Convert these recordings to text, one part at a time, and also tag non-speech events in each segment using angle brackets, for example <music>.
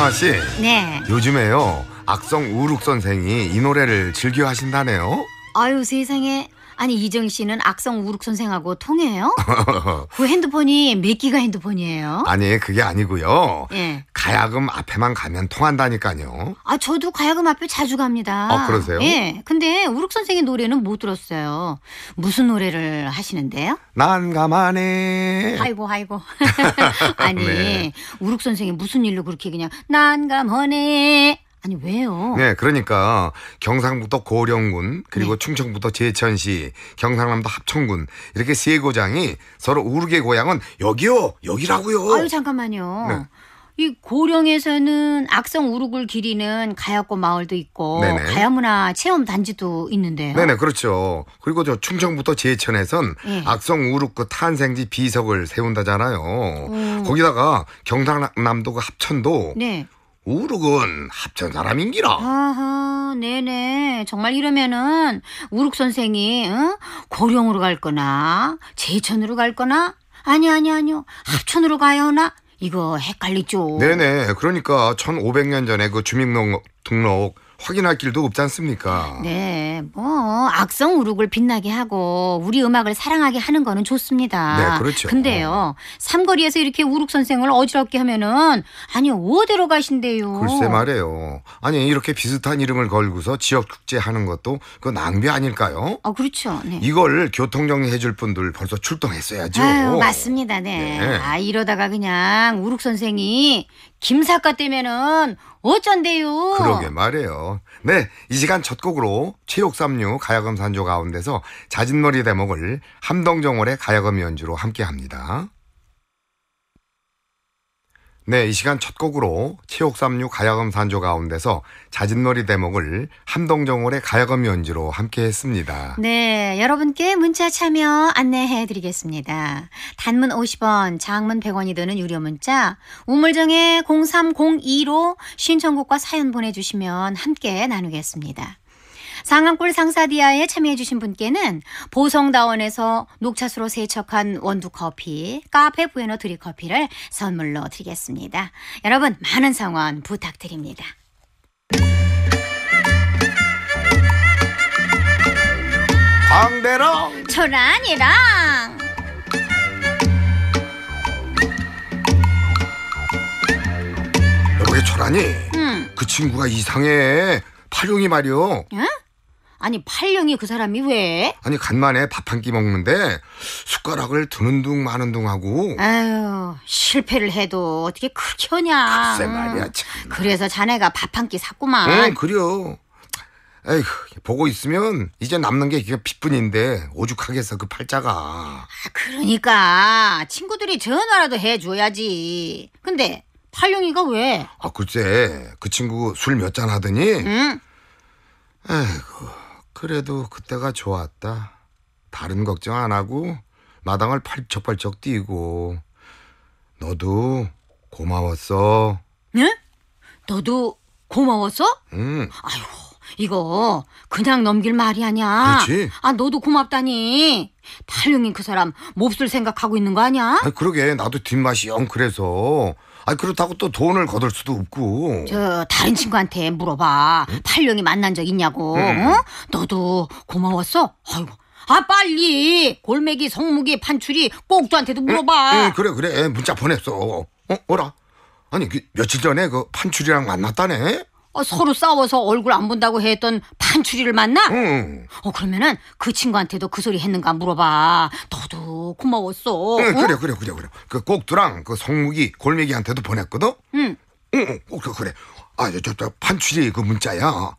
민영아 씨. 네. 요즘에요. 악성 우룩 선생이 이 노래를 즐겨 하신다네요. 아유 세상에 아니 이정 씨는 악성 우룩 선생하고 통해요? <laughs> 그 핸드폰이 몇 기가 핸드폰이에요? 아니 그게 아니고요. 예. 가야금 앞에만 가면 통한다니까요. 아 저도 가야금 앞에 자주 갑니다. 아 그러세요? 예. 근데 우룩 선생의 노래는 못 들었어요. 무슨 노래를 하시는데요? 난 가만해. 아이고 아이고. <laughs> <laughs> 아니 네. 우룩 선생이 무슨 일로 그렇게 그냥 난 가만해. 아니 왜요? 네, 그러니까 경상북도 고령군 그리고 네. 충청북도 제천시, 경상남도 합천군 이렇게 세 고장이 서로 우르게 고향은 여기요, 여기라고요. 아유 잠깐만요. 네. 이 고령에서는 악성 우르을 기리는 가야꽃 마을도 있고 네네. 가야문화 체험 단지도 있는데요. 네네 그렇죠. 그리고 저 충청부터 제천에선 예. 악성 우르그 탄생지 비석을 세운다잖아요. 오. 거기다가 경상남도 그 합천도 네. 우룩은 합천 사람인기라. 아하, 네네. 정말 이러면은 우룩 선생이 응? 어? 고령으로 갈 거나 제천으로 갈 거나 아니 아니 아니요 합천으로 가요나 이거 헷갈리죠. 네네. 그러니까 1500년 전에 그 주민등록 확인할 길도 없지 않습니까? 네, 뭐 악성 우룩을 빛나게 하고 우리 음악을 사랑하게 하는 거는 좋습니다. 네, 그렇죠. 근데요, 어. 삼거리에서 이렇게 우룩 선생을 어지럽게 하면은 아니 어디로 가신대요? 글쎄 말이에요. 아니 이렇게 비슷한 이름을 걸고서 지역 축제 하는 것도 그 낭비 아닐까요? 어, 그렇죠. 네. 이걸 교통 정리해줄 분들 벌써 출동했어야죠. 아유, 맞습니다. 네. 네. 아 이러다가 그냥 우룩 선생이 김 사과 때면은 어쩐대요. 그러게 말이에요. 네, 이 시간 첫 곡으로 최옥삼류 가야금 산조 가운데서 자진머리 대목을 함동정월의 가야금 연주로 함께합니다. 네, 이 시간 첫 곡으로 치옥삼류 가야금 산조 가운데서 자진놀이 대목을 함동정월의 가야금 연주로 함께 했습니다. 네, 여러분께 문자 참여 안내해 드리겠습니다. 단문 50원, 장문 100원이 드는 유료 문자 우물정에 0302로 신청곡과 사연 보내주시면 함께 나누겠습니다. 상암골 상사디아에 참여해주신 분께는 보성다원에서 녹차수로 세척한 원두커피, 카페 부에노 드립커피를 선물로 드리겠습니다. 여러분 많은 성원 부탁드립니다. 광대랑 초란이랑 여보게 초란이 응. 그 친구가 이상해 파룡이 말이오 응? 아니 팔령이 그 사람이 왜? 아니 간만에 밥 한 끼 먹는데 숟가락을 드는 둥 마는 둥 하고 아유 실패를 해도 어떻게 그렇게 하냐 글쎄 말이야 참 그래서 자네가 밥 한 끼 샀구만 응 그려 에휴 보고 있으면 이제 남는 게 이게 빚뿐인데 오죽하겠어 그 팔자가 아, 그러니까 친구들이 전화라도 해줘야지 근데 팔령이가 왜? 아 글쎄 그 친구 술 몇 잔 하더니 응? 아이고 그래도 그때가 좋았다. 다른 걱정 안 하고 마당을 팔쩍팔쩍 뛰고 너도 고마웠어. 네? 너도 고마웠어? 응. 아유, 이거 그냥 넘길 말이 아니야. 그렇지. 아, 너도 고맙다니. 발령인 그 사람 몹쓸 생각하고 있는 거 아니야? 아, 그러게 나도 뒷맛이 영 그래서 아 그렇다고 또 돈을 거둘 수도 없고. 저 다른 친구한테 물어봐. 팔룡이 만난 적 있냐고. 어? 너도 고마웠어? 아이고. 아 빨리 골매기 성무기 판출이 꼭두한테도 물어봐. 응, 그래 그래 문자 보냈어. 어 어라? 아니 그, 며칠 전에 그 판출이랑 만났다네. 어, 서로 싸워서 얼굴 안 본다고 했던 판추리를 만나? 응. 어, 그러면은 그 친구한테도 그 소리 했는가 물어봐. 너도 고마웠어. 응, 어? 그래, 그래, 그래, 그래. 그 꼭두랑 그송무기 골매기한테도 보냈거든? 응. 응, 응, 어, 그, 그래. 아, 저, 저, 저 판추리 그 문자야.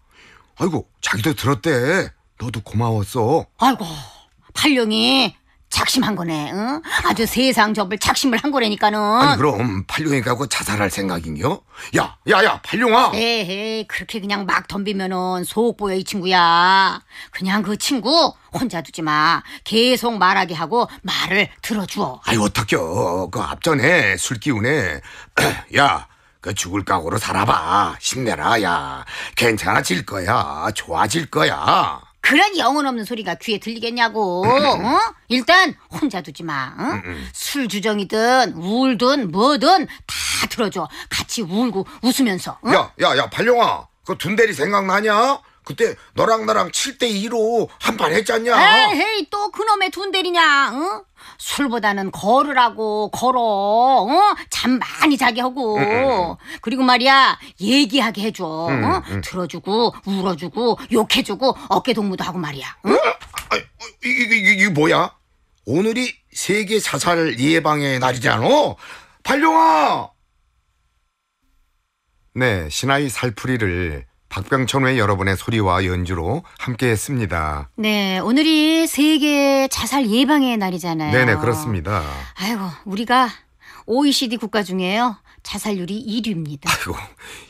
아이고, 자기도 들었대. 너도 고마웠어. 아이고, 팔령이 작심한 거네. 응? 아주 세상 접을 작심을 한 거라니까는. 아니 그럼 팔룡이 가고 자살할 생각인겨? 야, 야, 야, 팔룡아. 에헤, 그렇게 그냥 막 덤비면은 속 보여 이 친구야. 그냥 그 친구 혼자 두지 마. 계속 말하게 하고 말을 들어주어. 아이 어떡겨? 그 앞전에 술 기운에 <clears throat> 야. 그 죽을 각오로 살아봐. 힘내라, 야. 괜찮아질 거야. 좋아질 거야. 그런 영혼 없는 소리가 귀에 들리겠냐고. 음, 음. 어? 일단 혼자 두지 마. 어? 음, 술 주정이든 울든 뭐든 다 들어줘. 같이 울고 웃으면서. 어? 야, 야, 야, 발령아. 그 둔대리 생각나냐? 그때 너랑 나랑 7대2로 한 판 했잖냐. 에이, 또 그놈의 둔대리냐, 응? 술보다는 걸으라고, 걸어, 어? 잠 많이 자게 하고. 응, 응. 그리고 말이야, 얘기하게 해줘, 응, 어? 들어주고, 울어주고, 욕해주고, 어깨동무도 하고 말이야, 응? 어? 아, 이게, 이게, 이게 뭐야? 오늘이 세계 자살 예방의 날이잖아. 발룡아! 네, 신하의 살풀이를 박병천의 여러분의 소리와 연주로 함께했습니다. 네, 오늘이 세계 자살 예방의 날이잖아요. 네네, 그렇습니다. 아이고, 우리가 OECD 국가 중에요. 자살률이 1위입니다. 아이고,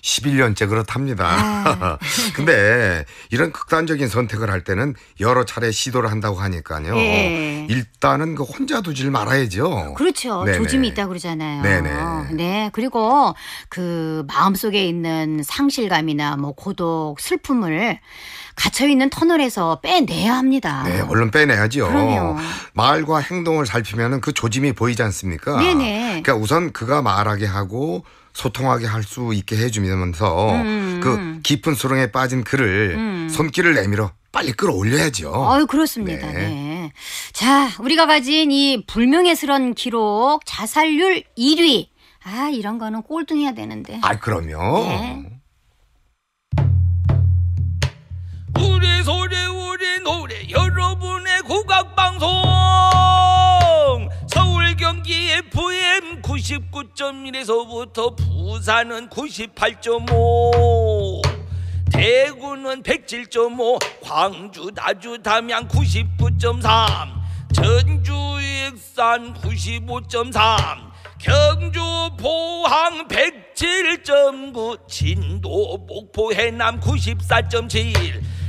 11년째 그렇답니다. 아. <laughs> 근데 이런 극단적인 선택을 할 때는 여러 차례 시도를 한다고 하니까요. 네. 일단은 그 혼자 두질 말아야죠. 그렇죠. 네네. 조짐이 있다 그러잖아요. 네네. 네. 그리고 그 마음속에 있는 상실감이나 뭐 고독, 슬픔을 갇혀있는 터널에서 빼내야 합니다. 네, 얼른 빼내야죠. 그럼요. 말과 행동을 살피면 그 조짐이 보이지 않습니까? 네네. 그러니까 우선 그가 말하게 하고 소통하게 할 수 있게 해주면서 음. 그 깊은 수렁에 빠진 그를 음. 손길을 내밀어 빨리 끌어올려야죠. 아유, 그렇습니다. 네. 네. 자, 우리가 가진 이 불명예스런 기록 자살률 1위. 아, 이런 거는 꼴등해야 되는데. 아, 그럼요. 네. 우리 소리 우리 노래 여러분의 국악방송 서울 경기 FM 99.1에서부터 부산은 98.5 대구는 107.5 광주 나주 담양 99.3 전주 익산 95.3 경주 포항 107.9 진도 목포 해남 94.7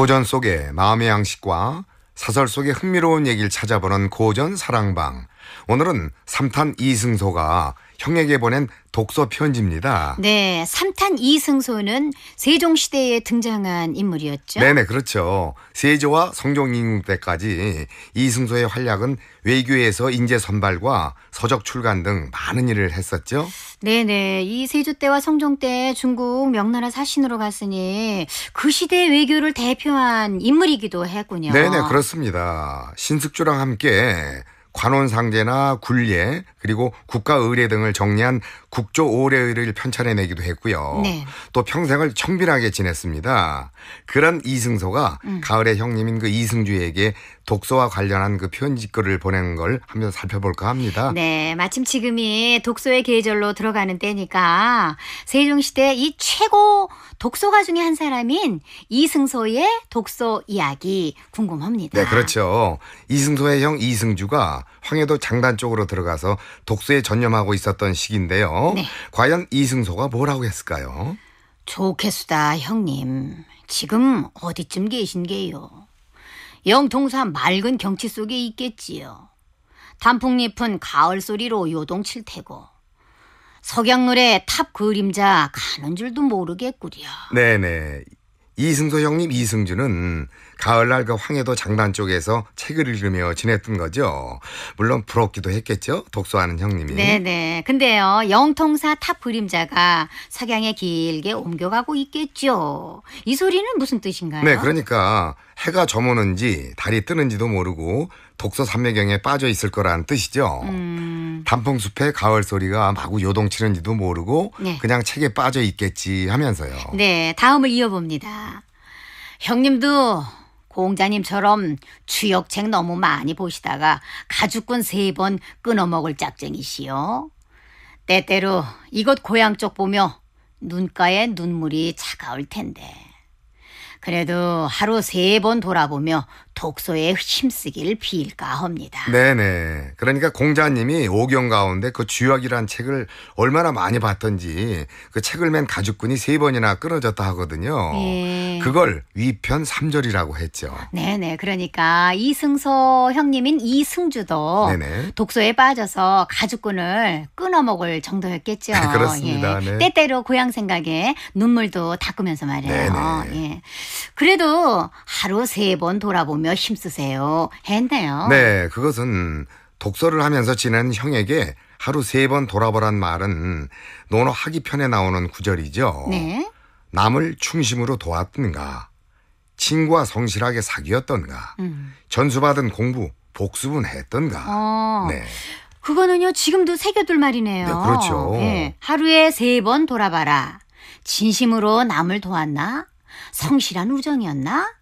고전 속의 마음의 양식과 사설 속의 흥미로운 얘기를 찾아보는 고전 사랑방. 오늘은 3탄 이승소가 형에게 보낸 독서 편지입니다. 네, 삼탄 이승소는 세종시대에 등장한 인물이었죠. 네네, 그렇죠. 세조와 성종임금 때까지 이승소의 활약은 외교에서 인재 선발과 서적 출간 등 많은 일을 했었죠. 네네, 이 세조 때와 성종 때 중국 명나라 사신으로 갔으니 그 시대 외교를 대표한 인물이기도 했군요. 네네, 그렇습니다. 신숙주랑 함께 관원상제나 군례 그리고 국가의례 등을 정리한 국조 오례를 편찬해내기도 했고요. 네. 또 평생을 청빈하게 지냈습니다. 그런 이승소가 음. 가을의 형님인 그 이승주에게 독서와 관련한 그 편지글을 보낸 걸 한번 살펴볼까 합니다. 네, 마침 지금이 독서의 계절로 들어가는 때니까 세종시대 이 최고 독서가 중에 한 사람인 이승소의 독서 이야기 궁금합니다. 네, 그렇죠. 이승소의 형 이승주가 황해도 장단 쪽으로 들어가서 독서에 전념하고 있었던 시기인데요. 네. 과연 이승소가 뭐라고 했을까요? 좋겠수다 형님. 지금 어디쯤 계신게요? 영통사 맑은 경치 속에 있겠지요. 단풍잎은 가을 소리로 요동칠 테고 석양노래 탑 그림자 가는 줄도 모르겠구려. 네네. 이승소 형님 이승주는 가을날 그 황해도 장단 쪽에서 책을 읽으며 지냈던 거죠. 물론 부럽기도 했겠죠. 독서하는 형님이. 네네. 근데요. 영통사 탑 그림자가 석양에 길게 옮겨가고 있겠죠. 이 소리는 무슨 뜻인가요? 네. 그러니까 해가 저무는지 달이 뜨는지도 모르고 독서 삼매경에 빠져 있을 거란 뜻이죠. 음... 단풍숲의 가을 소리가 마구 요동치는지도 모르고 네. 그냥 책에 빠져 있겠지 하면서요. 네, 다음을 이어봅니다. 형님도 공자님처럼 추역책 너무 많이 보시다가 가죽꾼세 번 끊어먹을 짝쟁이시요. 때때로 이곳 고향 쪽 보며 눈가에 눈물이 차가울 텐데. 그래도 하루 세 번 돌아보며 독소에 힘쓰길 빌까 합니다. 네네. 그러니까 공자님이 오경 가운데 그 주역이란 책을 얼마나 많이 봤던지 그 책을 맨 가죽끈이 세 번이나 끊어졌다 하거든요. 예. 그걸 위편 3절이라고 했죠. 네네. 그러니까 이승소 형님인 이승주도 네네. 독소에 빠져서 가죽끈을 끊어먹을 정도였겠죠. <laughs> 그렇습니다. 예. 네. 때때로 고향 생각에 눈물도 닦으면서 말이에요. 네네. 예. 그래도 하루 세 번 돌아보면 몇오 힘쓰세요 했네요. 네, 그것은 독서를 하면서 지낸 형에게 하루 세 번 돌아보란 말은 논어 하기 편에 나오는 구절이죠. 네. 남을 충심으로 도왔던가, 친구와 성실하게 사귀었던가, 음. 전수받은 공부 복습은 했던가. 어. 네. 그거는요 지금도 새겨둘 말이네요. 네, 그렇죠. 네. 하루에 세 번 돌아봐라. 진심으로 남을 도왔나? 성실한 우정이었나?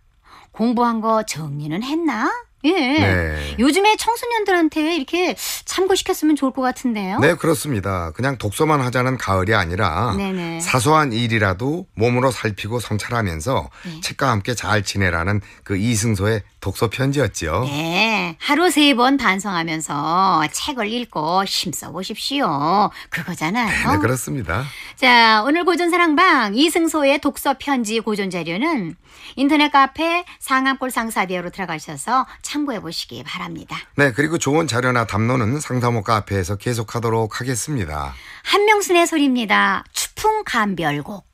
공부한 거 정리는 했나? 예. 네. 요즘에 청소년들한테 이렇게 참고시켰으면 좋을 것 같은데요. 네, 그렇습니다. 그냥 독서만 하자는 가을이 아니라 네네. 사소한 일이라도 몸으로 살피고 성찰하면서 네. 책과 함께 잘 지내라는 그 이승소의 독서 편지였죠 네. 하루 세 번 반성하면서 책을 읽고 힘써 보십시오. 그거잖아요. 네, 네, 그렇습니다. 자, 오늘 고전 사랑방 이승소의 독서 편지 고전 자료는 인터넷 카페 상암골 상사대로 들어가셔서 참고해 보시기 바랍니다. 네, 그리고 좋은 자료나 담론은 상담호 카페에서 계속하도록 하겠습니다. 한명순의 소리입니다. 추풍 감별곡.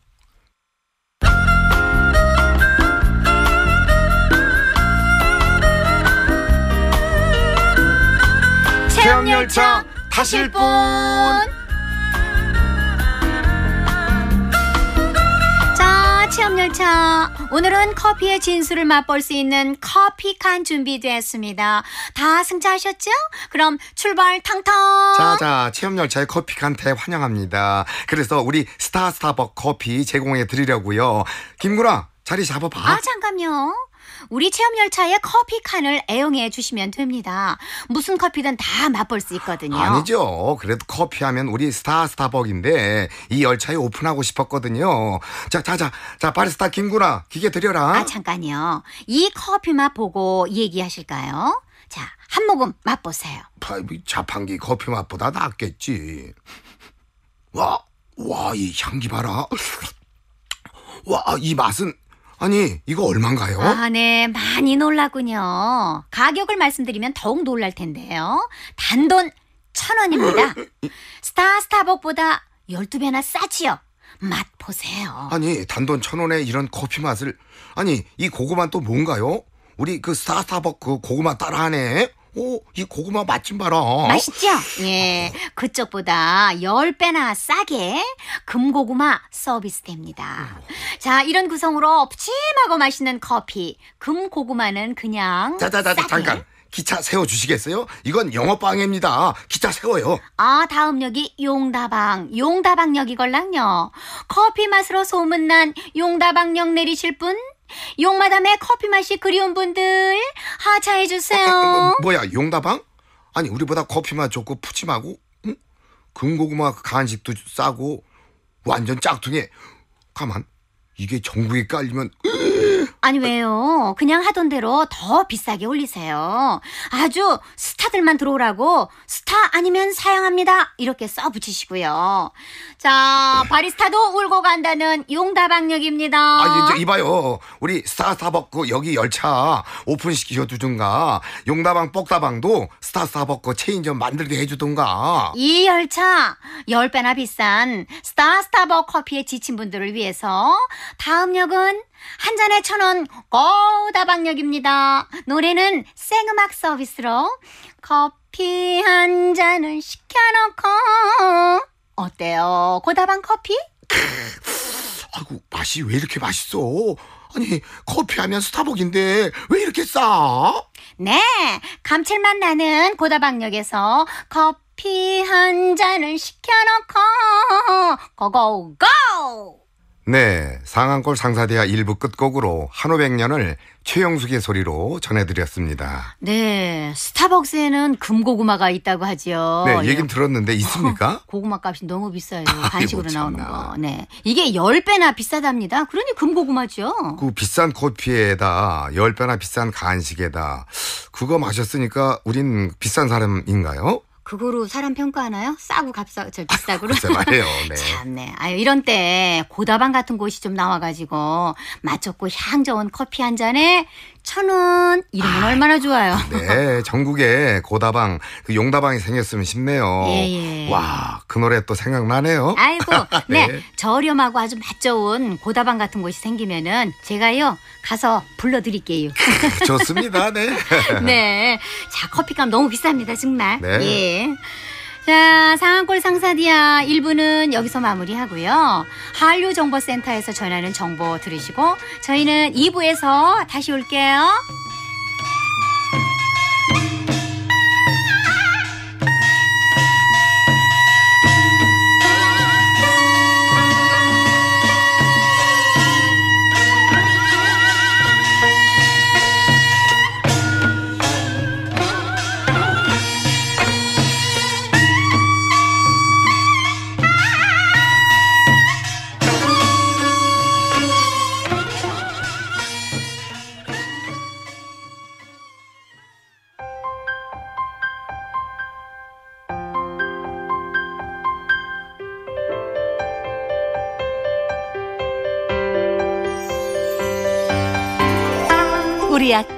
체험열차 타실 분! 열차 오늘은 커피의 진수를 맛볼 수 있는 커피 칸 준비되었습니다. 다 승차하셨죠? 그럼 출발 탕탕. 자자 체험 열차의 커피 칸테환영합니다 그래서 우리 스타 스타벅 커피 제공해 드리려고요. 김구라 자리 잡아봐. 아 잠깐요. 우리 체험 열차의 커피 칸을 애용해 주시면 됩니다. 무슨 커피든 다 맛볼 수 있거든요. 아니죠. 그래도 커피 하면 우리 스타 스타벅인데 이 열차에 오픈하고 싶었거든요. 자, 자, 자, 자, 바리스타 김구나 기계 들여라 아, 잠깐요. 이 커피 맛 보고 얘기하실까요? 자, 한 모금 맛보세요. 자판기 커피 맛보다 낫겠지. 와, 와, 이 향기 봐라. 와, 이 맛은 아니, 이거 얼만가요? 아, 네. 많이 놀라군요. 가격을 말씀드리면 더욱 놀랄 텐데요. 단돈 천 원입니다. <laughs> 스타 스타벅보다 12배나 싸지요. 맛 보세요. 아니, 단돈 천 원에 이런 커피 맛을. 아니, 이 고구마는 또 뭔가요? 우리 그 스타 스타벅 그 고구마 따라하네. 오, 이 고구마 맛좀 봐라. 맛있죠? <laughs> 예. 그쪽보다 열배나 싸게 금고구마 서비스됩니다. 음. 자, 이런 구성으로 푸짐하고 맛있는 커피. 금고구마는 그냥. 자자자, 잠깐. 기차 세워주시겠어요? 이건 영업방해입니다. 기차 세워요. 아, 다음 역이 용다방. 용다방역이걸랑요. 커피 맛으로 소문난 용다방역 내리실 분? <laughs> 용마담의 커피 맛이 그리운 분들 하차해 주세요. 아, 어, 아, 어, 어, 뭐야 용다방? 아니 우리보다 커피 맛 좋고 푸짐하고 응? 금고구마 그 간식도 싸고 완전 짝퉁이. 가만 이게 전국에 깔리면. 으이! 아니 왜요? 그냥 하던 대로 더 비싸게 올리세요. 아주 스타들만 들어오라고 스타 아니면 사양합니다. 이렇게 써 붙이시고요. 자, 바리스타도 울고 간다는 용다방역입니다. 아 이제 이봐요. 우리 스타 스타벅 그 여기 열차 오픈시켜 키 두든가 용다방 뽁다방도 스타 스타벅 그 체인점 만들게 해주던가이 열차 10배나 비싼 스타 스타벅 커피에 지친 분들을 위해서 다음 역은 한 잔에 천원 여러분, 거다방역입니다. 노래는 생음악 서비스로 커피 한 잔을 시켜놓고 어때요? 고다방 커피? 아이고, 맛이 왜 이렇게 맛있어? 아니, 커피 하면 스타벅인데 왜 이렇게 싸? 네, 감칠맛 나는 고다방역에서 커피 한 잔을 시켜놓고 고고고! 네, 상한골 상사대하 일부 끝곡으로 한오백년을 최영숙의 소리로 전해드렸습니다. 네, 스타벅스에는 금고구마가 있다고 하지요. 네, 예. 얘긴 들었는데 있습니까? <laughs> 고구마 값이 너무 비싸요. 간식으로 나오는 거. 네, 이게 10배나 비싸답니다. 그러니 금고구마죠. 그 비싼 커피에다 10배나 비싼 간식에다 그거 마셨으니까 우린 비싼 사람인가요? 그거로 사람 평가하나요? 싸고 값싸고 저 비싸고로. <laughs> 그렇죠. 아, 말이요 <laughs> 네. 참네. 아유 이런 때 고다방 같은 곳이 좀 나와가지고 맛 좋고 향 좋은 커피 한 잔에 천원 이름은 아, 얼마나 좋아요. 네, 전국에 고다방, 그 용다방이 생겼으면 싶네요. 예, 예. 와, 그 노래 또 생각나네요. 아이고, <laughs> 네. 네. 저렴하고 아주 맛 좋은 고다방 같은 곳이 생기면은 제가요 가서 불러드릴게요. <laughs> 좋습니다, 네. <laughs> 네, 자 커피값 너무 비쌉니다 정말. 네. 예. 자, 상한골 상사디아 1부는 여기서 마무리하고요. 한류정보센터에서 전하는 정보 들으시고 저희는 2부에서 다시 올게요.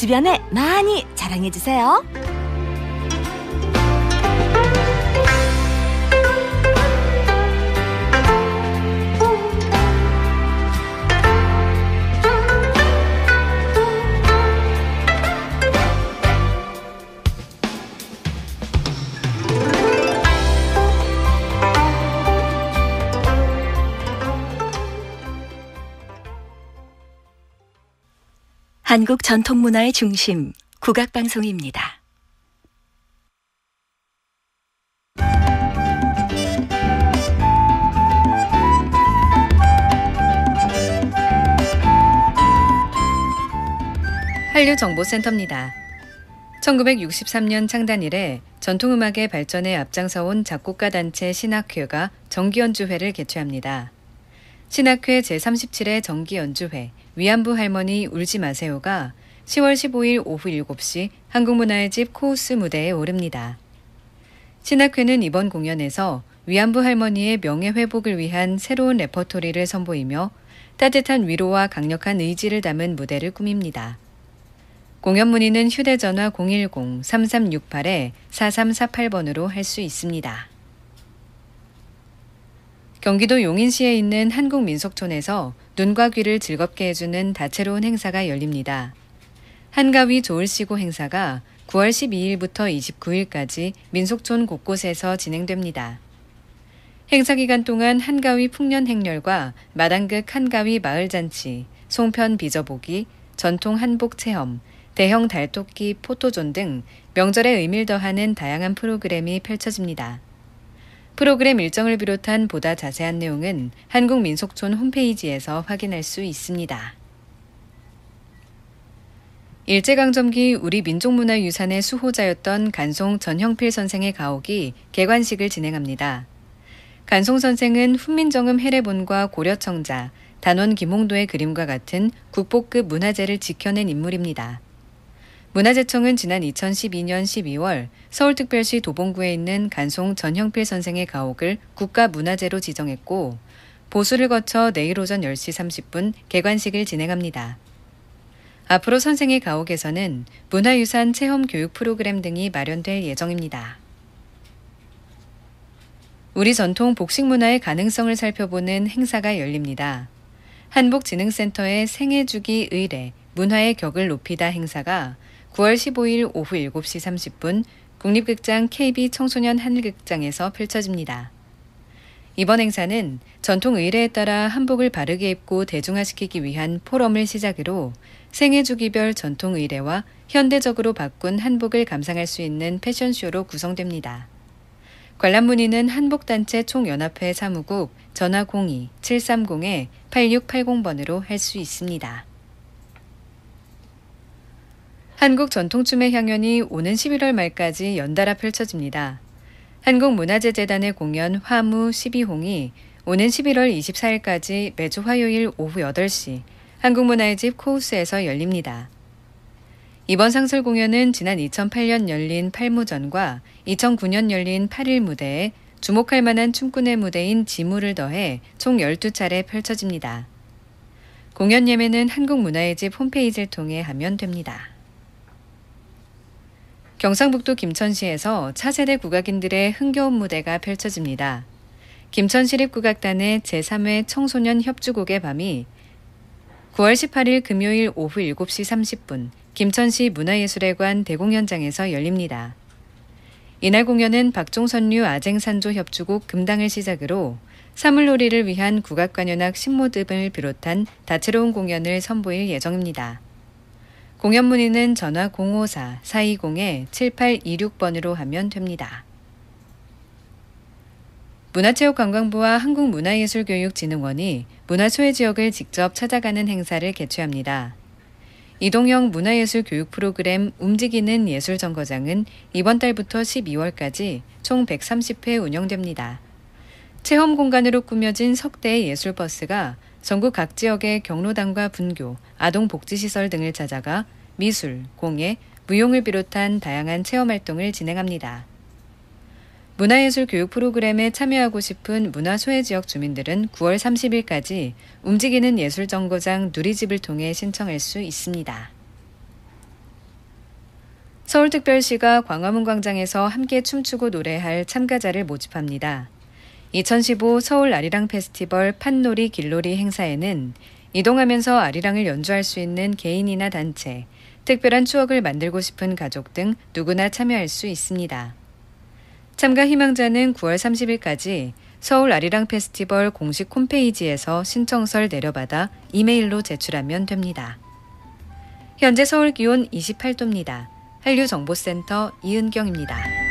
주변에 많이 자랑해주세요. 한국 전통문화의 중심, 국악방송입니다. 한류정보센터입니다. 1963년 창단 이래 전통음악의 발전에 앞장서온 작곡가 단체 신학회가 정기연주회를 개최합니다. 신학회 제37회 정기연주회 위안부 할머니 울지 마세요가 10월 15일 오후 7시 한국문화의 집 코우스 무대에 오릅니다. 신학회는 이번 공연에서 위안부 할머니의 명예회복을 위한 새로운 레퍼토리를 선보이며 따뜻한 위로와 강력한 의지를 담은 무대를 꾸밉니다. 공연 문의는 휴대전화 010-3368-4348번으로 할 수 있습니다. 경기도 용인시에 있는 한국민속촌에서 눈과 귀를 즐겁게 해주는 다채로운 행사가 열립니다. 한가위 좋을시고 행사가 9월 12일부터 29일까지 민속촌 곳곳에서 진행됩니다. 행사 기간 동안 한가위 풍년 행렬과 마당극 한가위 마을잔치, 송편 빚어보기, 전통 한복 체험, 대형 달토끼 포토존 등 명절의 의미를 더하는 다양한 프로그램이 펼쳐집니다. 프로그램 일정을 비롯한 보다 자세한 내용은 한국민속촌 홈페이지에서 확인할 수 있습니다. 일제강점기 우리 민족문화유산의 수호자였던 간송 전형필 선생의 가옥이 개관식을 진행합니다. 간송 선생은 훈민정음 해례본과 고려청자, 단원 김홍도의 그림과 같은 국보급 문화재를 지켜낸 인물입니다. 문화재청은 지난 2012년 12월 서울특별시 도봉구에 있는 간송 전형필 선생의 가옥을 국가문화재로 지정했고 보수를 거쳐 내일 오전 10시 30분 개관식을 진행합니다. 앞으로 선생의 가옥에서는 문화유산 체험 교육 프로그램 등이 마련될 예정입니다. 우리 전통 복식 문화의 가능성을 살펴보는 행사가 열립니다. 한복진흥센터의 생애주기 의뢰, 문화의 격을 높이다 행사가 9월 15일 오후 7시 30분 국립극장 KB 청소년 한일극장에서 펼쳐집니다. 이번 행사는 전통 의례에 따라 한복을 바르게 입고 대중화시키기 위한 포럼을 시작으로 생애 주기별 전통 의례와 현대적으로 바꾼 한복을 감상할 수 있는 패션쇼로 구성됩니다. 관람 문의는 한복단체 총연합회 사무국 전화 02-730-8680번으로 할 수 있습니다. 한국 전통춤의 향연이 오는 11월 말까지 연달아 펼쳐집니다. 한국문화재재단의 공연 화무 12홍이 오는 11월 24일까지 매주 화요일 오후 8시 한국문화의 집 코우스에서 열립니다. 이번 상설 공연은 지난 2008년 열린 팔무전과 2009년 열린 8일 무대에 주목할 만한 춤꾼의 무대인 지무를 더해 총 12차례 펼쳐집니다. 공연 예매는 한국문화의 집 홈페이지를 통해 하면 됩니다. 경상북도 김천시에서 차세대 국악인들의 흥겨운 무대가 펼쳐집니다. 김천시립국악단의 제3회 청소년 협주곡의 밤이 9월 18일 금요일 오후 7시 30분 김천시 문화예술회관 대공연장에서 열립니다. 이날 공연은 박종선류 아쟁산조 협주곡 금당을 시작으로 사물놀이를 위한 국악관현악 신모 등을 비롯한 다채로운 공연을 선보일 예정입니다. 공연 문의는 전화 054-420-7826번으로 하면 됩니다. 문화체육관광부와 한국문화예술교육진흥원이 문화소외 지역을 직접 찾아가는 행사를 개최합니다. 이동형 문화예술 교육 프로그램 움직이는 예술정거장은 이번 달부터 12월까지 총 130회 운영됩니다. 체험 공간으로 꾸며진 석대 예술버스가 전국 각 지역의 경로당과 분교, 아동복지시설 등을 찾아가 미술, 공예, 무용을 비롯한 다양한 체험활동을 진행합니다. 문화예술 교육 프로그램에 참여하고 싶은 문화소외 지역 주민들은 9월 30일까지 움직이는 예술정거장 누리집을 통해 신청할 수 있습니다. 서울특별시가 광화문 광장에서 함께 춤추고 노래할 참가자를 모집합니다. 2015 서울 아리랑 페스티벌 판놀이 길놀이 행사에는 이동하면서 아리랑을 연주할 수 있는 개인이나 단체, 특별한 추억을 만들고 싶은 가족 등 누구나 참여할 수 있습니다. 참가 희망자는 9월 30일까지 서울 아리랑 페스티벌 공식 홈페이지에서 신청서를 내려받아 이메일로 제출하면 됩니다. 현재 서울 기온 28도입니다. 한류정보센터 이은경입니다.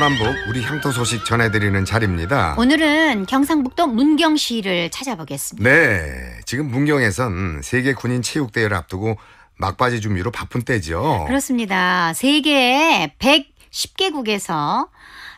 동서남북 우리 향토 소식 전해드리는 자리입니다. 오늘은 경상북도 문경시를 찾아보겠습니다. 네, 지금 문경에선 세계 군인 체육대회를 앞두고 막바지 준비로 바쁜 때죠. 그렇습니다. 세계 110개국에서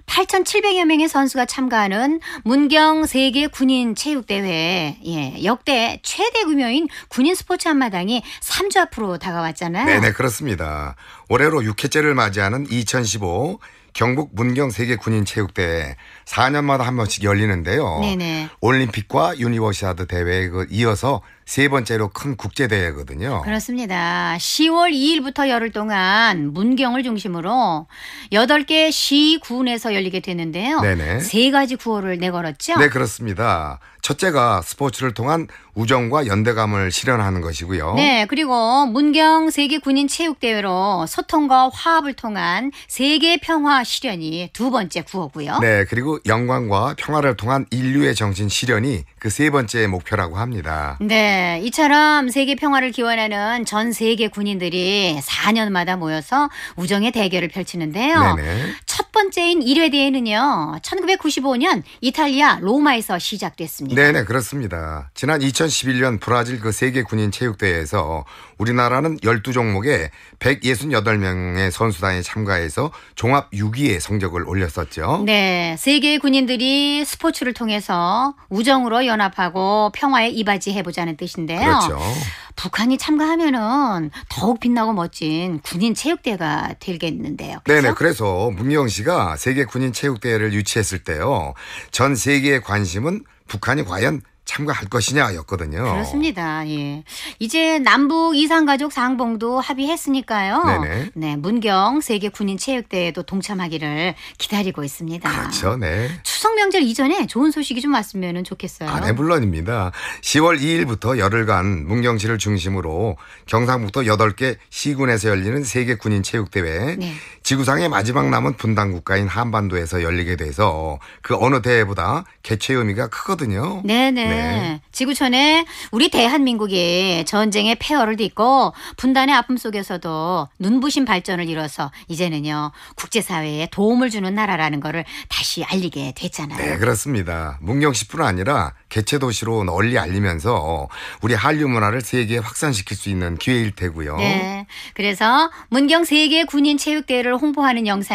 8,700여 명의 선수가 참가하는 문경 세계 군인 체육대회. 예, 역대 최대 규모인 군인 스포츠 한마당이 3주 앞으로 다가왔잖아요. 네네, 네, 그렇습니다. 올해로 6회째를 맞이하는 2015 경북 문경 세계 군인 체육대회 4년마다 한 번씩 열리는데요. 네네. 올림픽과 유니버시아드 대회에 그 이어서 세 번째로 큰 국제 대회거든요. 그렇습니다. 10월 2일부터 열흘 동안 문경을 중심으로 8개 시군에서 열리게 되는데요. 네네. 세 가지 구호를 내걸었죠. 네, 그렇습니다. 첫째가 스포츠를 통한 우정과 연대감을 실현하는 것이고요. 네, 그리고 문경 세계 군인 체육 대회로 소통과 화합을 통한 세계 평화 실현이 두 번째 구호고요. 네, 그리고 영광과 평화를 통한 인류의 정신 실현이 그 세 번째 목표라고 합니다. 네, 이처럼 세계 평화를 기원하는 전 세계 군인들이 4년마다 모여서 우정의 대결을 펼치는데요. 네네. 첫 번째인 1회대회는요, 1995년 이탈리아 로마에서 시작됐습니다. 네네, 그렇습니다. 지난 2011년 브라질 그 세계 군인 체육대회에서 우리나라는 12종목에 168명의 선수단이 참가해서 종합 6위의 성적을 올렸었죠. 네, 세계 군인들이 스포츠를 통해서 우정으로 연합하고 평화에 이바지해보자는 뜻인데요. 그렇죠. 북한이 참가하면은 더욱 빛나고 멋진 군인 체육대회가 되겠는데요. 그쵸? 그렇죠? 네네. 그래서 문경 씨가 세계 군인 체육대회를 유치했을 때요. 전 세계의 관심은 북한이 과연 참가할 것이냐였거든요. 그렇습니다. 예. 이제 남북 이산가족 상봉도 합의했으니까요. 네네. 네, 문경 세계 군인 체육대회도 동참하기를 기다리고 있습니다. 그렇죠. 네. 추석 명절 이전에 좋은 소식이 좀 왔으면 좋겠어요. 아, 네, 물론입니다. 10월 2일부터 열흘간 문경시를 중심으로 경상북도 8개 시군에서 열리는 세계 군인 체육대회 네. 지구상의 마지막 남은 분당 국가인 한반도에서 열리게 돼서 그 어느 대회보다 개최 의미가 크거든요. 네네. 네. 네. 네. 지구촌에 우리 대한민국이 전쟁의 폐허를 딛고 분단의 아픔 속에서도 눈부신 발전을 이뤄서 이제는요 국제사회에 도움을 주는 나라라는 거를 다시 알리게 됐잖아요. 네 그렇습니다. 문경시뿐 아니라 개체도시로 널리 알리면서 우리 한류 문화를 세계에 확산시킬 수 있는 기회일 테고요. 네 그래서 문경 세계 군인 체육대회를 홍보하는 영상을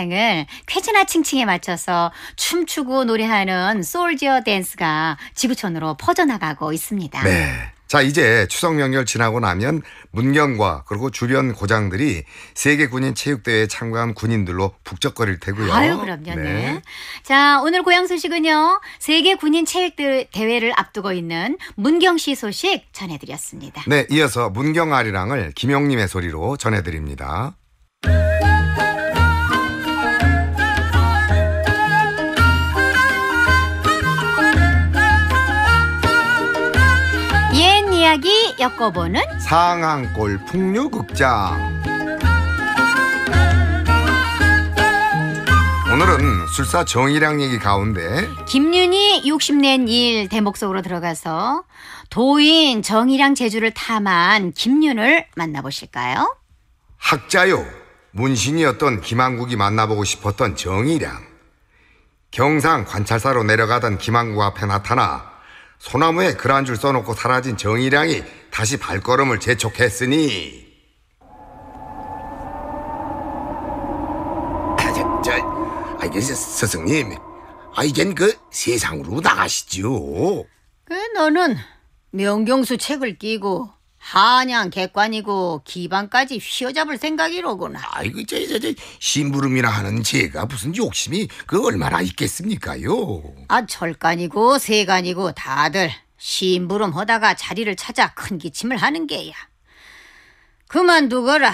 쾌지나 칭칭에 맞춰서 춤추고 노래하는 솔지어 댄스가 지구촌으로 퍼. 퍼져나가고 있습니다. 네. 자, 이제 추석 명절 지나고 나면 문경과 그리고 주변 고장들이 세계 군인 체육대회에 참가한 군인들로 북적거릴 테고요. 아유, 그럼요. 네. 네. 자, 오늘 고향 소식은요. 세계 군인 체육대회를 앞두고 있는 문경시 소식 전해드렸습니다. 네, 이어서 문경 아리랑을 김용님의 소리로 전해드립니다. 이야기 엮어보는 상한골 풍류극장 오늘은 술사 정일양 얘기 가운데 김윤이 60낸 일 대목 속으로 들어가서 도인 정일양 제주를 탐한 김윤을 만나보실까요? 학자요 문신이었던 김한국이 만나보고 싶었던 정일양 경상 관찰사로 내려가던 김한국 앞에 나타나 소나무에 글한줄 써놓고 사라진 정의량이 다시 발걸음을 재촉했으니 아, 저, 저, 아니, 이게 스승님 아, 이젠 그 세상으로 나가시죠 그 너는 명경수 책을 끼고 한양 객관이고 기반까지 휘어잡을 생각이로구나. 아이고 저 저저 심부름이라 하는 제가 무슨 욕심이 그 얼마나 있겠습니까요. 아철관이고세관이고 다들 심부름 하다가 자리를 찾아 큰 기침을 하는 게야. 그만두거라.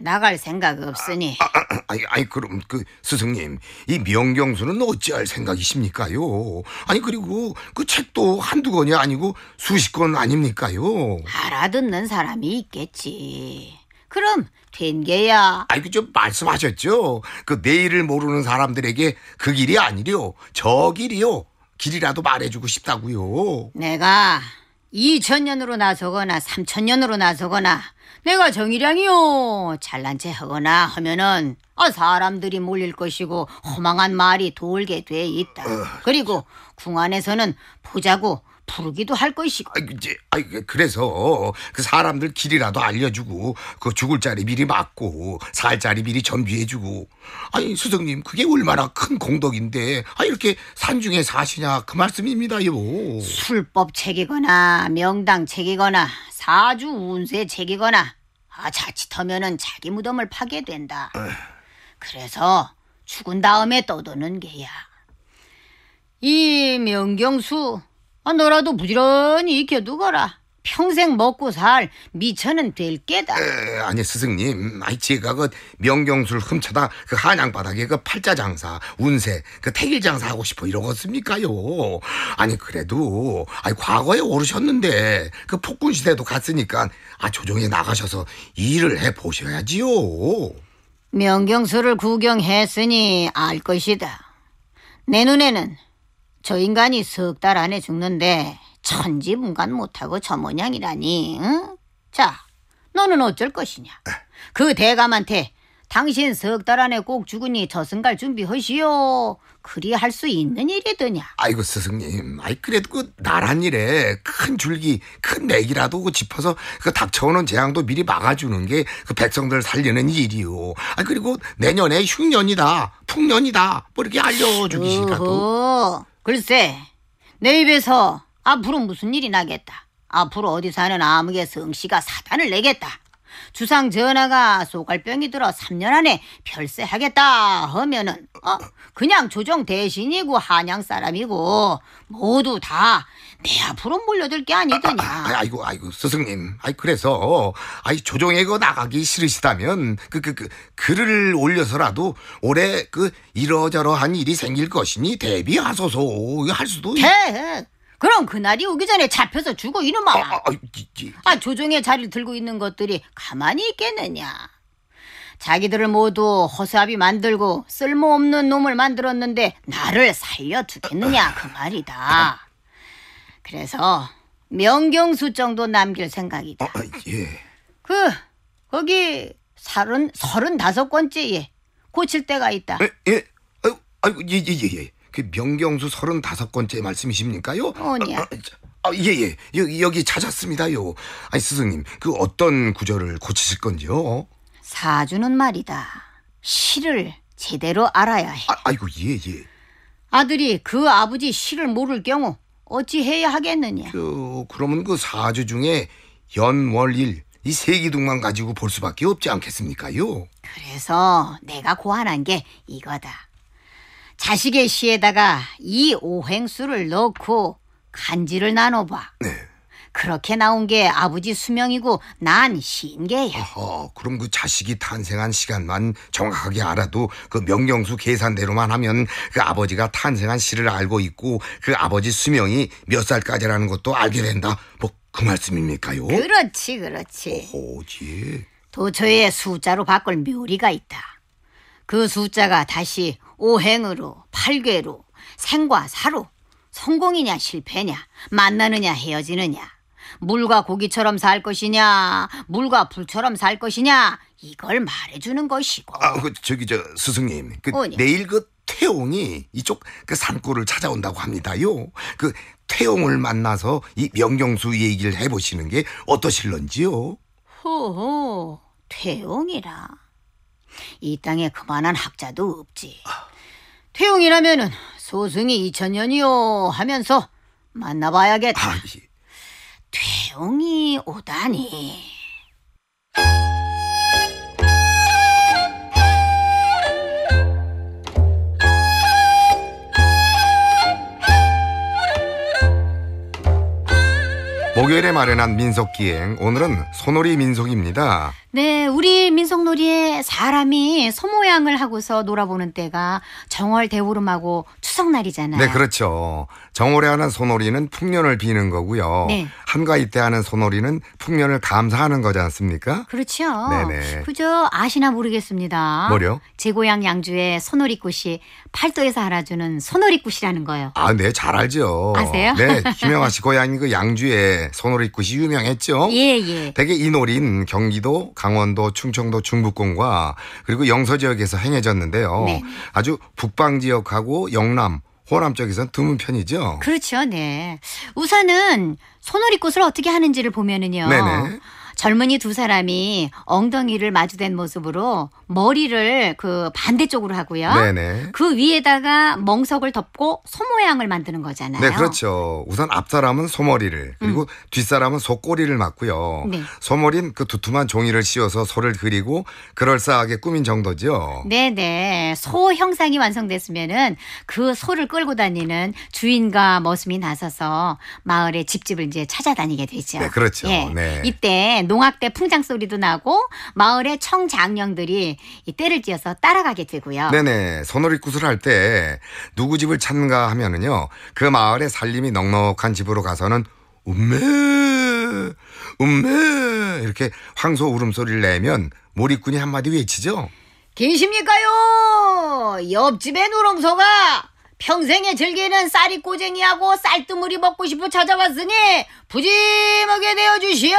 나갈 생각 없으니. 아, 아, 아, 니 아니 그럼 그 스승님 이 명경수는 어찌할 생각이십니까요? 아니 그리고 그 책도 한두 권이 아니고 수십 권 아닙니까요? 알아듣는 사람이 있겠지. 그럼 된게야. 아이 그좀 말씀하셨죠. 그 내일을 모르는 사람들에게 그 길이 아니려 저 길이요. 길이라도 말해주고 싶다고요. 내가 2천년으로 나서거나 3천년으로 나서거나 내가 정의량이요. 잘난 체 하거나 하면은 아, 사람들이 몰릴 것이고 허망한 말이 돌게 돼 있다. 어, 그리고 궁 안에서는 보자고 부르기도 할 것이고. 아이, 제 그래서 그 사람들 길이라도 알려주고 그 죽을 자리 미리 막고 살 자리 미리 전비해주고. 아니 수석님 그게 얼마나 큰 공덕인데 아 이렇게 산중에 사시냐 그 말씀입니다요. 술법 책이거나 명당 책이거나 사주 운세 책이거나 아 자칫하면은 자기 무덤을 파게 된다. 그래서 죽은 다음에 떠도는 게야. 이 명경수 아, 너라도 부지런히 익혀두거라. 평생 먹고 살 미천은 될게다 에, 아니 스승님, 아니 제가 그 명경술 훔쳐다 그 한양 바닥에 그 팔자 장사, 운세, 그 태길 장사 하고 싶어 이러겠습니까요? 아니 그래도 아니 과거에 오르셨는데 그 폭군 시대도 갔으니까 아 조정에 나가셔서 일을 해 보셔야지요. 명경술을 구경했으니 알 것이다. 내 눈에는 저 인간이 석 달 안에 죽는데 천지분간 못하고 저 모양이라니. 응? 자, 너는 어쩔 것이냐? 그 대감한테 당신 석달 안에 꼭 죽으니 저승갈 준비하시오. 그리 할 수 있는 일이더냐. 아이고 스승님, 아이 그래도 그 나란 일에 큰 줄기, 큰 맥이라도 그 짚어서 그 닥쳐오는 재앙도 미리 막아주는 게 그 백성들 살리는 일이오아 그리고 내년에 흉년이다, 풍년이다, 뭐 이렇게 알려주기시니까 또. 글쎄, 내 입에서 앞으로 무슨 일이 나겠다. 앞으로 어디 사는 아무개 성씨가 사단을 내겠다. 주상 전하가 소갈병이 들어 3년 안에 별세하겠다 하면은 어 그냥 조정 대신이고 한양 사람이고 모두 다 내 앞으로 몰려들 게 아니더냐. 아, 아, 아 이고 아이고 스승님. 아이 그래서 아이 조정에 거 나가기 싫으시다면 그그그 그, 그, 글을 올려서라도 올해 그 이러저러한 일이 생길 것이니 대비하소서 할 수도. 있... 대 그럼 그날이 오기 전에 잡혀서 죽어 이놈아. 아, 아, 아 이, 이. 아, 조정의 자리를 들고 있는 것들이 가만히 있겠느냐. 자기들을 모두 허수아비 만들고 쓸모없는 놈을 만들었는데 나를 살려두겠느냐 아, 그 말이다. 그래서 명경수 정도 남길 생각이다. 아, 아, 예. 그 거기 서른 서른다섯 권째 예. 고칠 때가 있다. 예, 예. 아유, 아유, 예, 예, 예. 예. 그 명경수 35번째 말씀이십니까요? 아니야. 아, 아, 아, 예, 예. 여기, 여기 찾았습니다요. 아니, 스승님, 그 어떤 구절을 고치실 건지요? 사주는 말이다. 시를 제대로 알아야 해. 아, 아이고, 예, 예. 아들이 그 아버지 시를 모를 경우 어찌해야 하겠느냐? 그, 그러면 그 사주 중에 연월일 이세 기둥만 가지고 볼 수밖에 없지 않겠습니까요? 그래서 내가 고안한 게 이거다. 자식의 시에다가 이 오행수를 넣고 간지를 나눠봐. 네. 그렇게 나온 게 아버지 수명이고 난신인계야어 그럼 그 자식이 탄생한 시간만 정확하게 알아도 그 명령수 계산대로만 하면 그 아버지가 탄생한 시를 알고 있고 그 아버지 수명이 몇 살까지라는 것도 알게 된다. 뭐 그 말씀입니까요? 그렇지, 그렇지. 오지. 도저의 숫자로 바꿀 묘리가 있다. 그 숫자가 다시 오행으로 팔괘로 생과 사로 성공이냐 실패냐 만나느냐 헤어지느냐 물과 고기처럼 살 것이냐 물과 불처럼 살 것이냐 이걸 말해주는 것이고 아, 그 저기 저 스승님 그 어, 네. 내일 그 태용이 이쪽 그 산골을 찾아온다고 합니다요. 그 태용을 만나서 이 명경수 얘기를 해보시는 게 어떠실런지요? 호호, 태용이라. 이 땅에 그만한 학자도 없지. 태웅이라면은 소승이 2000년이요 하면서 만나봐야겠다. 아니. 태웅이 예. 오다니. 목요일에 마련한 민속기행 오늘은 소놀이 민속입니다. 네, 우리 민속놀이에 사람이 소모양을 하고서 놀아보는 때가 정월 대보름하고 추석날이잖아요. 네, 그렇죠. 정월에 하는 소놀이는 풍년을 비는 거고요. 네. 한가위 때 하는 소놀이는 풍년을 감사하는 거지 않습니까? 그렇죠. 네네. 그저 아시나 모르겠습니다. 뭐요? 제 고향 양주의 소놀이꽃이 팔도에서 알아주는 소놀이꽃이라는 거요. 예 아, 네, 잘 알죠. 아세요? 네, <laughs> 김영아 씨고향이그양주의 소놀이꽃이 유명했죠. 예, 예. 되게 이 놀이는 경기도 강원도, 충청도, 중북권과 그리고 영서 지역에서 행해졌는데요. 네. 아주 북방 지역하고 영남, 호남 쪽에선 드문 편이죠. 그렇죠. 네. 우선은 소놀이꽃을 어떻게 하는지를 보면은요. 네네. 젊은이 두 사람이 엉덩이를 마주댄 모습으로 머리를 그 반대쪽으로 하고요. 네네. 그 위에다가 멍석을 덮고 소모양을 만드는 거잖아요. 네, 그렇죠. 우선 앞사람은 소머리를 그리고 음. 뒷사람은 속꼬리를 맞고요. 네. 소머리는그 두툼한 종이를 씌워서 소를 그리고 그럴싸하게 꾸민 정도죠. 네네. 소 형상이 완성됐으면은 그 소를 끌고 다니는 주인과 머슴이 나서서 마을의 집집을 이제 찾아다니게 되죠. 네, 그렇죠. 예. 네. 이때 농악대 풍장 소리도 나고 마을의 청장령들이 이 때를 지어서 따라가게 되고요. 네네. 소놀이굿을 할때 누구 집을 찾는가 하면은요. 그 마을의 살림이 넉넉한 집으로 가서는 음메 음메 이렇게 황소 울음소리를 내면 몰입꾼이 한마디 외치죠. 계십니까요? 옆집의 누렁소가 평생에 즐기는 쌀이 꼬쟁이하고 쌀뜨물이 먹고 싶어 찾아왔으니 부지하게 내어주시오.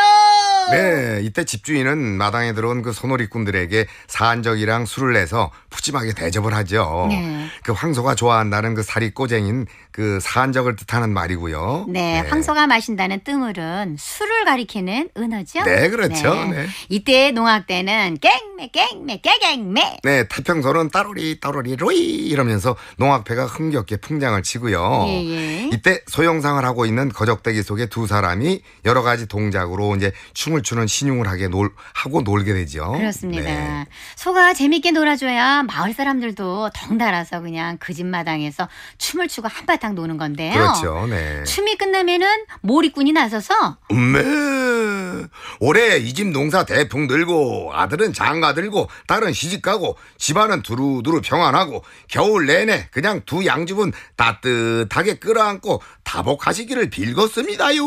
네, 이때 집주인은 마당에 들어온 그 소놀이꾼들에게 사안적이랑 술을 내서 푸짐하게 대접을 하죠. 네. 그 황소가 좋아한다는 그 쌀이 꼬쟁인 그사안적을 뜻하는 말이고요. 네, 네. 황소가 마신다는 뜸물은 술을 가리키는 은어죠. 네, 그렇죠. 네. 네. 이때 농악 때는 깽매 깽매 깨갱매. 네, 태평소는 따로리 따로리 로이 이러면서 농악패가 흥겨 흥겹게 풍장을 치고요. 예, 예. 이때 소영상을 하고 있는 거적대기 속에 두 사람이 여러 가지 동작으로 이제 춤을 추는 신용을 하게 놀, 하고 놀게 되죠. 그렇습니다. 네. 소가 재밌게 놀아줘야 마을 사람들도 덩달아서 그냥 그 집 마당에서 춤을 추고 한바탕 노는 건데요. 그렇죠. 네. 춤이 끝나면은 모리꾼이 나서서 음, 올해 이 집 농사 대풍 들고 아들은 장가 들고 딸은 시집 가고 집안은 두루두루 평안하고 겨울 내내 그냥 두 양. 양주분 따뜻하게 끌어안고 다복하시기를 빌겠습니다요.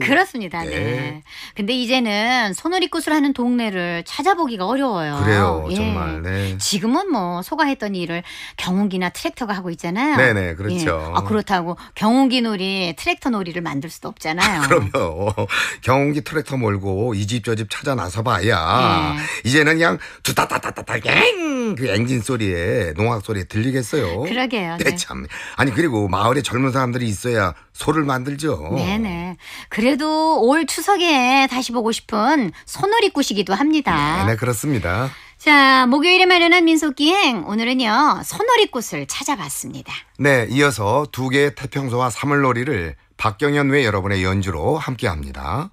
그렇습니다. 네. 네. 근데 이제는 소놀이꽃을 하는 동네를 찾아보기가 어려워요. 그래요, 예. 정말. 네. 지금은 뭐 소가했던 일을 경운기나 트랙터가 하고 있잖아요. 네네, 네, 그렇죠. 예. 아, 그렇다고 경운기 놀이, 트랙터 놀이를 만들 수도 없잖아요. 아, 그럼요. 경운기 트랙터 몰고 이 집 저집 집 찾아 나서 봐야 예. 이제는 그냥 두다다다다다 앵그 엔진 소리에 농악 소리에 들리겠어요. 그러게요. 네. 참. 아니 그리고 마을에 젊은 사람들이 있어야 소를 만들죠. 네네. 그래도 올 추석에 다시 보고 싶은 소놀이 꾸시기도 합니다. 네 그렇습니다. 자, 목요일에 마련한 민속기행. 오늘은요, 소놀이꽃을 찾아봤습니다. 네, 이어서 두 개의 태평소와 사물놀이를 박경현 외 여러분의 연주로 함께 합니다.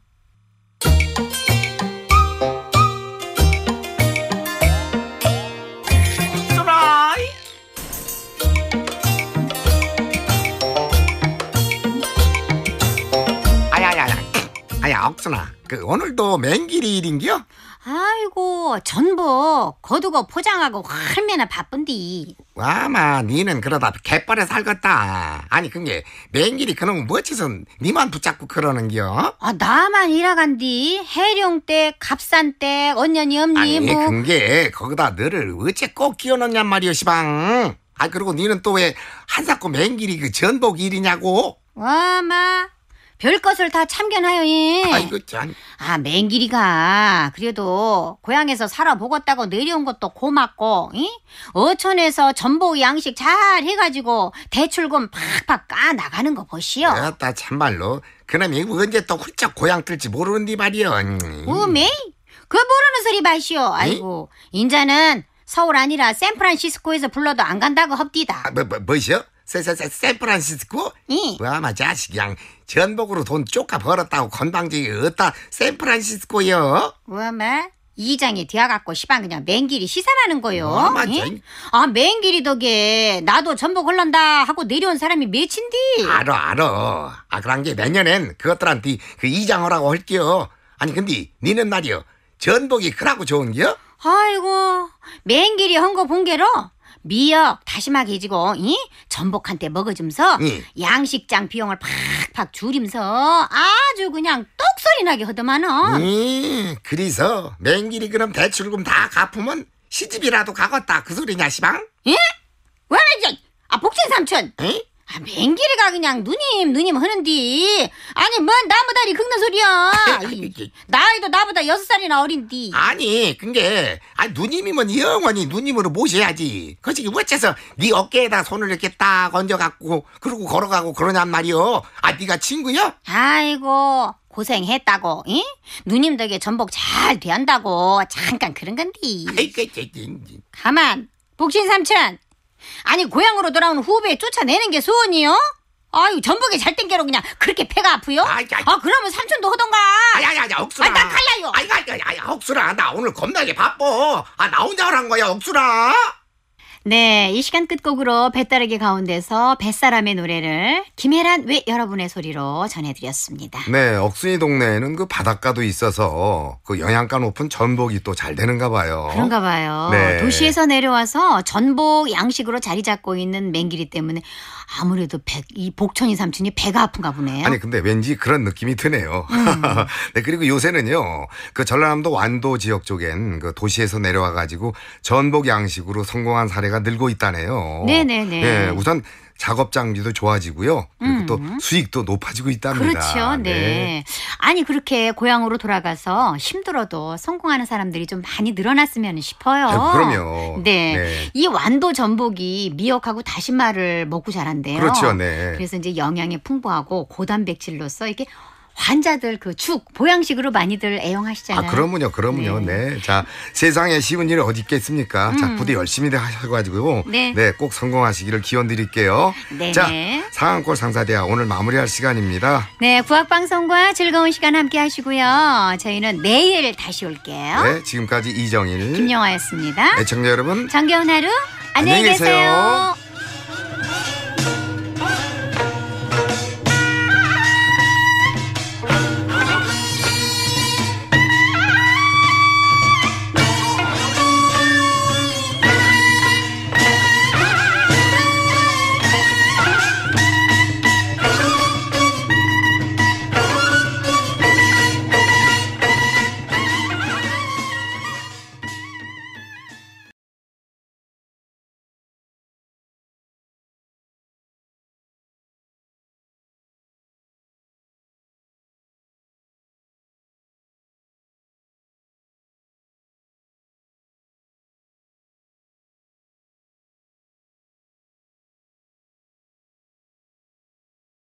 야 억순아 그 오늘도 맹길이 일인겨? 아이고 전부 거두고 포장하고 할매나 바쁜디 와마 니는 그러다 갯벌에 살겄다 아니 그게 맹길이 그놈 멋지서 니만 붙잡고 그러는겨? 아 나만 일하간디 해룡 때 갑산 때 언년이 없니 아니 뭐 그게 거기다 너를 어째 꼭 끼워넣냔 말이오 시방 아 그리고 니는 또 왜 한사코 맹길이 그 전복 일이냐고 와마 별 것을 다 참견하여잉. 아이고 참. 아 맹길이가 그래도 고향에서 살아보겠다고 내려온 것도 고맙고 이? 어촌에서 전복 양식 잘 해가지고 대출금 팍팍 까 나가는 거 보시오. 아따 참말로 그놈이 언제 또 훌쩍 고향 뜰지 모르는디 말이여. 우메? 그 모르는 소리 마시오. 아이고 인자는 서울 아니라 샌프란시스코에서 불러도 안 간다고 헙디다. 아, 뭐, 뭐, 뭐시오? 샌프란시스코? 이. 뭐, 마 자식 양 전복으로 돈 쪼까 벌었다고 건방지게 어따 샌프란시스코요? 뭐마? 이장이 되어갖고 시방 그냥 맹길이 시사하는 거요. 어, 뭐 마아아 예? 맹길이 덕에 나도 전복 흘른다 하고 내려온 사람이 몇인디? 알어 알어. 아 그런 게몇 년엔 그것들한테 그 이장어라고 할게요. 아니 근데 니는 말이요 전복이 그라고 좋은겨? 아이고 맹길이 헌거 본게로 미역, 다시마 개지고, 이? 전복한테 먹어줌서 예. 양식장 비용을 팍팍 줄임서 아주 그냥 똑소리 나게 하더만어. 응, 예, 그래서 맹길이 그럼 대출금 다 갚으면 시집이라도 가겄다 그 소리냐 시방? 예? 왜 이제 아 복진 삼촌. 에? 예? 아, 맹길이가 그냥 누님 누님 하는디 아니 뭔나보다이 긁는 소리야 그, 그. 나이도 나보다 여섯 살이나 어린디 아니 근데 아 누님이면 영원히 누님으로 모셔야지 그치 어째서 네 어깨에다 손을 이렇게 딱 얹어갖고 그러고 걸어가고 그러냔 말이오 아 네가 친구야? 아이고 고생했다고, 이? 누님 덕에 전복 잘 돼한다고 잠깐 그런 건디. 가만, 복신 삼촌, 아니 고향으로 돌아온 후배 쫓아내는 게 소원이요? 아유 전복에 잘 땡겨로 그냥 그렇게 폐가 아프요? 아, 야, 아 그러면 삼촌도 하던가. 야야야 억수라. 아나 갈라요. 아야야야 억수라 나 오늘 겁나게 바빠. 아나 혼자 하란 거야 억수라. 네, 이 시간 끝곡으로 뱃다르기 가운데서 뱃사람의 노래를 김혜란 왜 여러분의 소리로 전해드렸습니다. 네, 억순이 동네에는 그 바닷가도 있어서 그 영양가 높은 전복이 또 잘 되는가 봐요. 그런가 봐요. 네. 도시에서 내려와서 전복 양식으로 자리 잡고 있는 맹길이 때문에 아무래도 백, 이 복천이 삼촌이 배가 아픈가 보네요. 아니 근데 왠지 그런 느낌이 드네요. 음. <laughs> 네, 그리고 요새는요. 그 전라남도 완도 지역 쪽엔 그 도시에서 내려와 가지고 전복 양식으로 성공한 사례가 늘고 있다네요. 네네네. 네, 네, 네. 예, 우선 작업 장비도 좋아지고요. 그리고 음. 또 수익도 높아지고 있답니다. 그렇죠. 네. 네. 아니 그렇게 고향으로 돌아가서 힘들어도 성공하는 사람들이 좀 많이 늘어났으면 싶어요. 네, 그럼요. 네. 네. 이 완도 전복이 미역하고 다시마를 먹고 자란대요. 그렇죠. 네. 그래서 이제 영양이 풍부하고 고단백질로서 이렇게 환자들 그죽 보양식으로 많이들 아, 애용하시잖아요. 아, 그럼요, 그럼요. 네. 네. 자, 세상에 쉬운 일 어디 있겠습니까? 음. 자, 부디 열심히 하셔가지고 네. 네, 꼭 성공하시기를 기원드릴게요. 네. 자, 네. 상한골 상사대야 오늘 마무리할 시간입니다. 네, 구학방송과 즐거운 시간 함께하시고요. 저희는 내일 다시 올게요. 네, 지금까지 이정일, 김영화였습니다. 애청자 여러분, 정겨운 하루 안녕히, 계세요. 계세요.